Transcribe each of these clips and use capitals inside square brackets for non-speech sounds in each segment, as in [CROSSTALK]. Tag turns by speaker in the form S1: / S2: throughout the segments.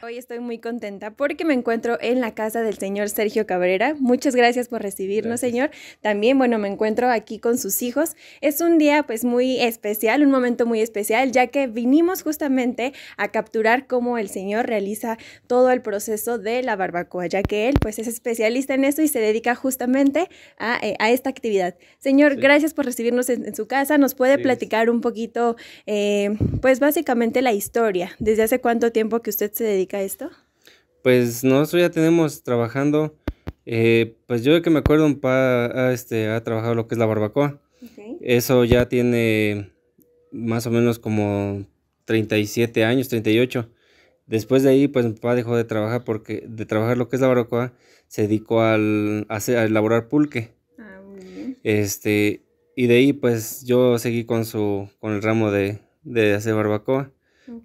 S1: Hoy estoy muy contenta porque me encuentro en la casa del señor Sergio Cabrera. Muchas gracias por recibirnos, señor. También, bueno, me encuentro aquí con sus hijos. Es un día pues muy especial, un momento muy especial, ya que vinimos justamente a capturar cómo el señor realiza todo el proceso de la barbacoa, ya que él pues es especialista en esto y se dedica justamente a, eh, esta actividad. Señor, gracias por recibirnos en, su casa. ¿Nos puede platicar un poquito, eh, pues básicamente la historia? ¿Desde hace cuánto tiempo que usted se dedica esto?
S2: Pues nosotros ya tenemos trabajando, eh, pues yo que me acuerdo, un pa ah, este, ha trabajado lo que es la barbacoa. Eso ya tiene más o menos como 37 años, 38. Después de ahí, pues mi papá dejó de trabajar porque de trabajar lo que es la barbacoa, se dedicó al, hacer elaborar pulque. Ah, este, y de ahí, pues yo seguí con, su, con el ramo de, de hacer barbacoa.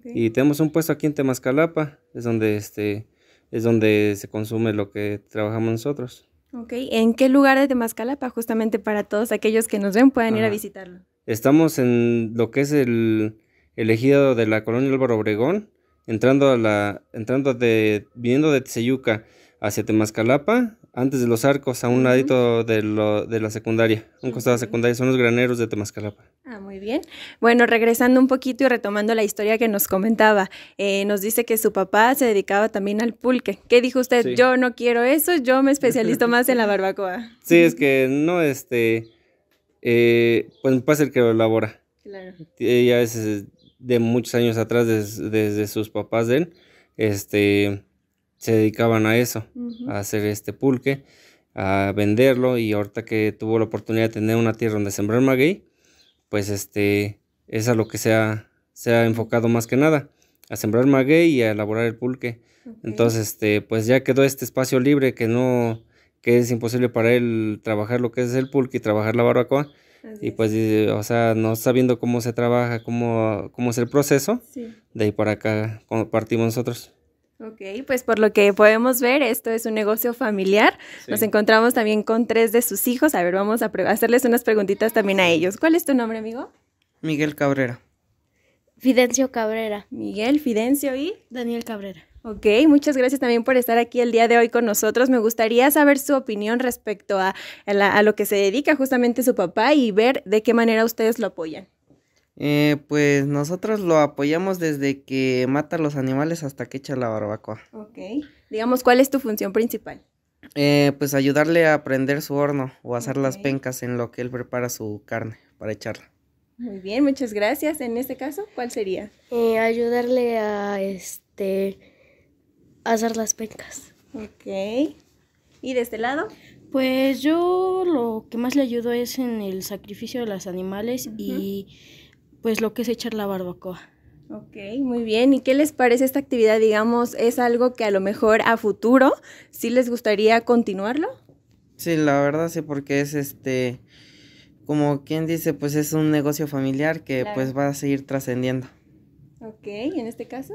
S2: Y tenemos un puesto aquí en Temascalapa, es donde este, es donde se consume lo que trabajamos nosotros.
S1: Ok, ¿en qué lugar de Temascalapa? Justamente para todos aquellos que nos ven pueden ir a visitarlo.
S2: Estamos en lo que es el, elegido ejido de la colonia Álvaro Obregón, entrando entrando de, viniendo de Tseyuca hacia Temascalapa, antes de los arcos, a un ladito de, la secundaria, un costado secundario, son los graneros de Temascalapa.
S1: Ah, muy bien. Bueno, regresando un poquito y retomando la historia que nos comentaba, eh, nos dice que su papá se dedicaba también al pulque. ¿Qué dijo usted? Yo no quiero eso, yo me especializo más en la [LAUGHS] barbacoa.
S2: Sí, es que no, este, eh, pues mi papá el que lo elabora. Claro. Ella es eh, de muchos años atrás, desde, desde sus papás de él, este se dedicaban a eso, a hacer este pulque, a venderlo y ahorita que tuvo la oportunidad de tener una tierra donde sembrar maguey, pues este, es a lo que se ha, enfocado más que nada, a sembrar maguey y a elaborar el pulque. Entonces, este, pues ya quedó este espacio libre que no, que es imposible para él trabajar lo que es el pulque y trabajar la barbacoa. y pues, o sea, no sabiendo cómo se trabaja, cómo, cómo es el proceso, de ahí para acá compartimos nosotros. Ok,
S1: pues por lo que podemos ver, esto es un negocio familiar. Nos encontramos también con tres de sus hijos. A ver, vamos a hacerles unas preguntitas también a ellos. ¿Cuál es tu nombre, amigo?
S2: Miguel Cabrera.
S1: Fidencio Cabrera. Miguel, Fidencio y... Daniel Cabrera. Ok, muchas gracias también por estar aquí el día de hoy con nosotros. Me gustaría saber su opinión respecto a, a lo que se dedica justamente su papá y ver de qué manera ustedes lo apoyan.
S2: Eh, pues nosotros lo apoyamos desde que mata a los animales hasta que echa la barbacoa.
S1: Ok. Digamos, ¿cuál es tu función principal?
S2: Eh, pues ayudarle a prender su horno o hacer las pencas en lo que él prepara su carne para echarla.
S1: Muy bien, muchas gracias. En este caso, ¿cuál sería? Eh, ayudarle a este hacer las pencas. Ok. ¿Y de este lado? Pues yo lo que más le ayudo es en el sacrificio de los animales y pues lo que es echar la barbacoa. Ok, muy bien. ¿Y qué les parece esta actividad? Digamos, ¿es algo que a lo mejor a futuro sí les gustaría continuarlo?
S2: Sí, la verdad sí, porque es este, como quien dice, pues es un negocio familiar que pues va a seguir trascendiendo.
S1: Ok, en este caso?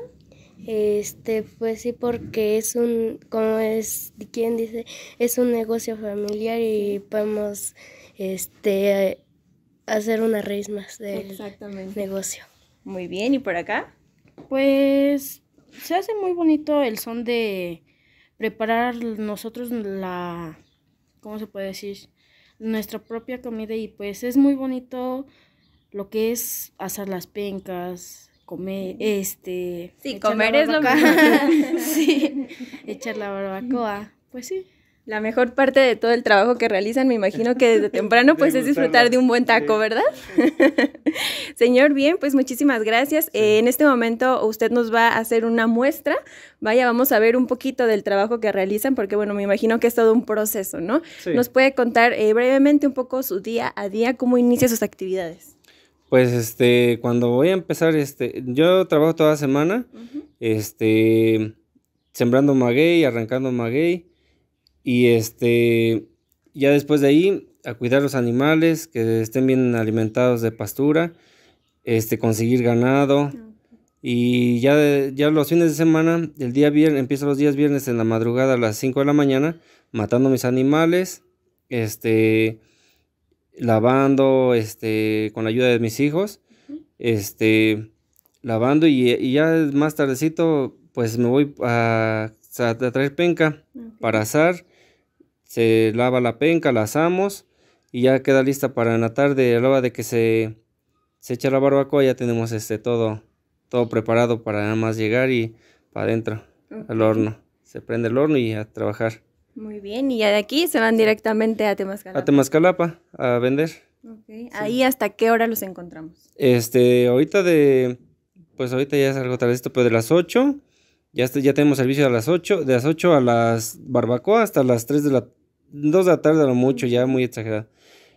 S2: Este, pues sí, porque es un, como es, quien dice, es un negocio familiar y podemos, este,
S1: hacer una raíz más del negocio. Muy bien, ¿y por acá? Pues se hace muy bonito el son de preparar nosotros la, ¿cómo se puede decir? Nuestra propia comida y pues es muy bonito lo que es hacer las pencas, comer, este... Sí, comer es lo que... [LAUGHS] sí, [LAUGHS] echar la barbacoa, pues sí. La mejor parte de todo el trabajo que realizan, me imagino que desde [LAUGHS] temprano, pues es disfrutar de un buen taco, ¿verdad? [LAUGHS] Señor, bien, pues muchísimas gracias. Eh, en este momento usted nos va a hacer una muestra. Vaya, vamos a ver un poquito del trabajo que realizan, porque bueno, me imagino que es todo un proceso, ¿no? ¿Nos puede contar eh, brevemente un poco su día a día, cómo inicia sus actividades?
S2: Pues este, cuando voy a empezar, este, yo trabajo toda semana, este, sembrando maguey, arrancando maguey, y este, ya después de ahí, a cuidar los animales, que estén bien alimentados de pastura, este, conseguir ganado. Y ya, ya los fines de semana, el día viernes, empiezo los días viernes en la madrugada a las 5 de la mañana, matando mis animales, este, lavando, este, con la ayuda de mis hijos, este, lavando y, ya más tardecito, pues me voy a, a traer penca para asar se lava la penca, la asamos y ya queda lista para en la tarde. A la hora de que se, echa la barbacoa ya tenemos este todo, todo preparado para nada más llegar y para adentro, al horno. Se prende el horno y a trabajar.
S1: Muy bien, y ya de aquí se van directamente a Temascalapa. A
S2: Temascalapa a vender.
S1: Ahí hasta qué hora los encontramos.
S2: Este, ahorita de, pues ahorita ya es algo esto, pero de las 8, ya, ya tenemos servicio a las 8, de las 8 a las barbacoa hasta las 3 de la dos de la tarde lo mucho, ya muy exagerado.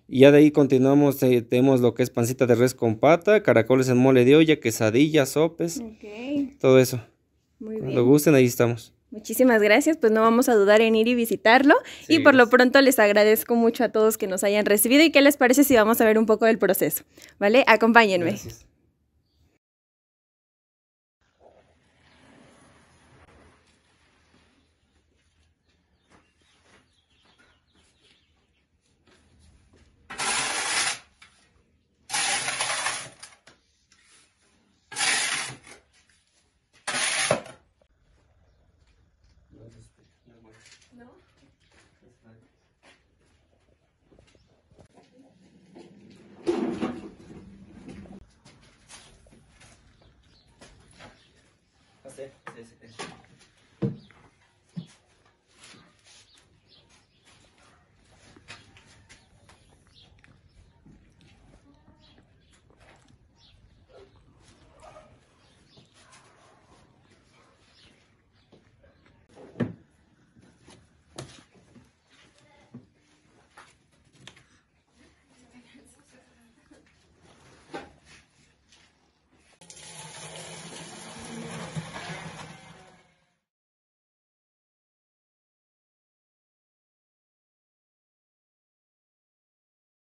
S2: Y ya de ahí continuamos, eh, tenemos lo que es pancita de res con pata, caracoles en mole de olla, quesadillas, sopes, todo eso. Muy Cuando gusten, ahí estamos.
S1: Muchísimas gracias, pues no vamos a dudar en ir y visitarlo. y por lo pronto les agradezco mucho a todos que nos hayan recibido y qué les parece si vamos a ver un poco del proceso, ¿vale? Acompáñenme.